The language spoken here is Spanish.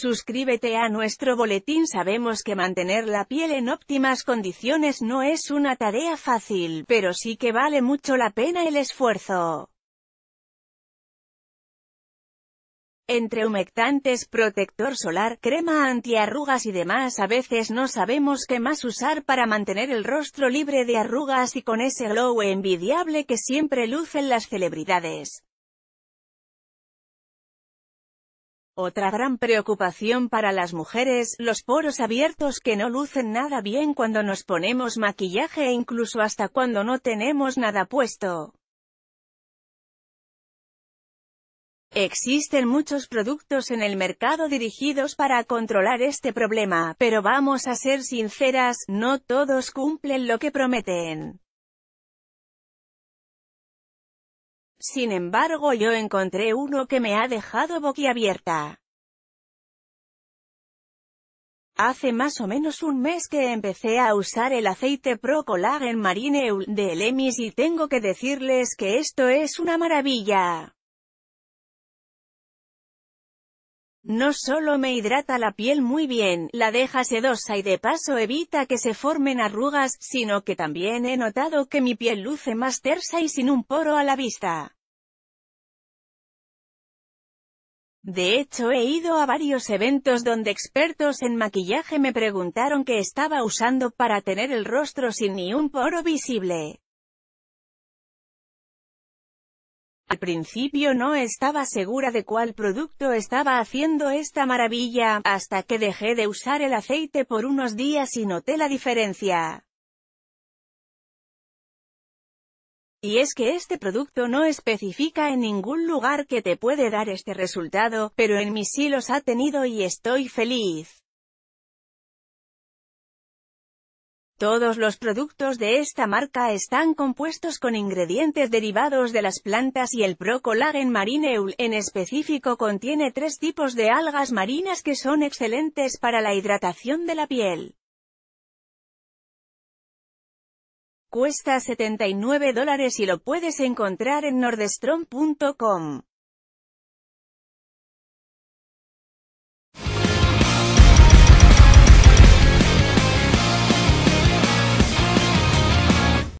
Suscríbete a nuestro boletín Sabemos que mantener la piel en óptimas condiciones no es una tarea fácil, pero sí que vale mucho la pena el esfuerzo. Entre humectantes, protector solar, crema antiarrugas y demás a veces no sabemos qué más usar para mantener el rostro libre de arrugas y con ese glow envidiable que siempre lucen las celebridades. Otra gran preocupación para las mujeres, los poros abiertos que no lucen nada bien cuando nos ponemos maquillaje e incluso hasta cuando no tenemos nada puesto. Existen muchos productos en el mercado dirigidos para controlar este problema, pero vamos a ser sinceras, no todos cumplen lo que prometen. Sin embargo yo encontré uno que me ha dejado boquiabierta. Hace más o menos un mes que empecé a usar el aceite Pro Collagen Marineul de Elemis y tengo que decirles que esto es una maravilla. No solo me hidrata la piel muy bien, la deja sedosa y de paso evita que se formen arrugas, sino que también he notado que mi piel luce más tersa y sin un poro a la vista. De hecho he ido a varios eventos donde expertos en maquillaje me preguntaron qué estaba usando para tener el rostro sin ni un poro visible. Al principio no estaba segura de cuál producto estaba haciendo esta maravilla, hasta que dejé de usar el aceite por unos días y noté la diferencia. Y es que este producto no especifica en ningún lugar que te puede dar este resultado, pero en mí sí los ha tenido y estoy feliz. Todos los productos de esta marca están compuestos con ingredientes derivados de las plantas y el Procolagen Marineul en específico contiene tres tipos de algas marinas que son excelentes para la hidratación de la piel. Cuesta 79 dólares y lo puedes encontrar en nordstrom.com.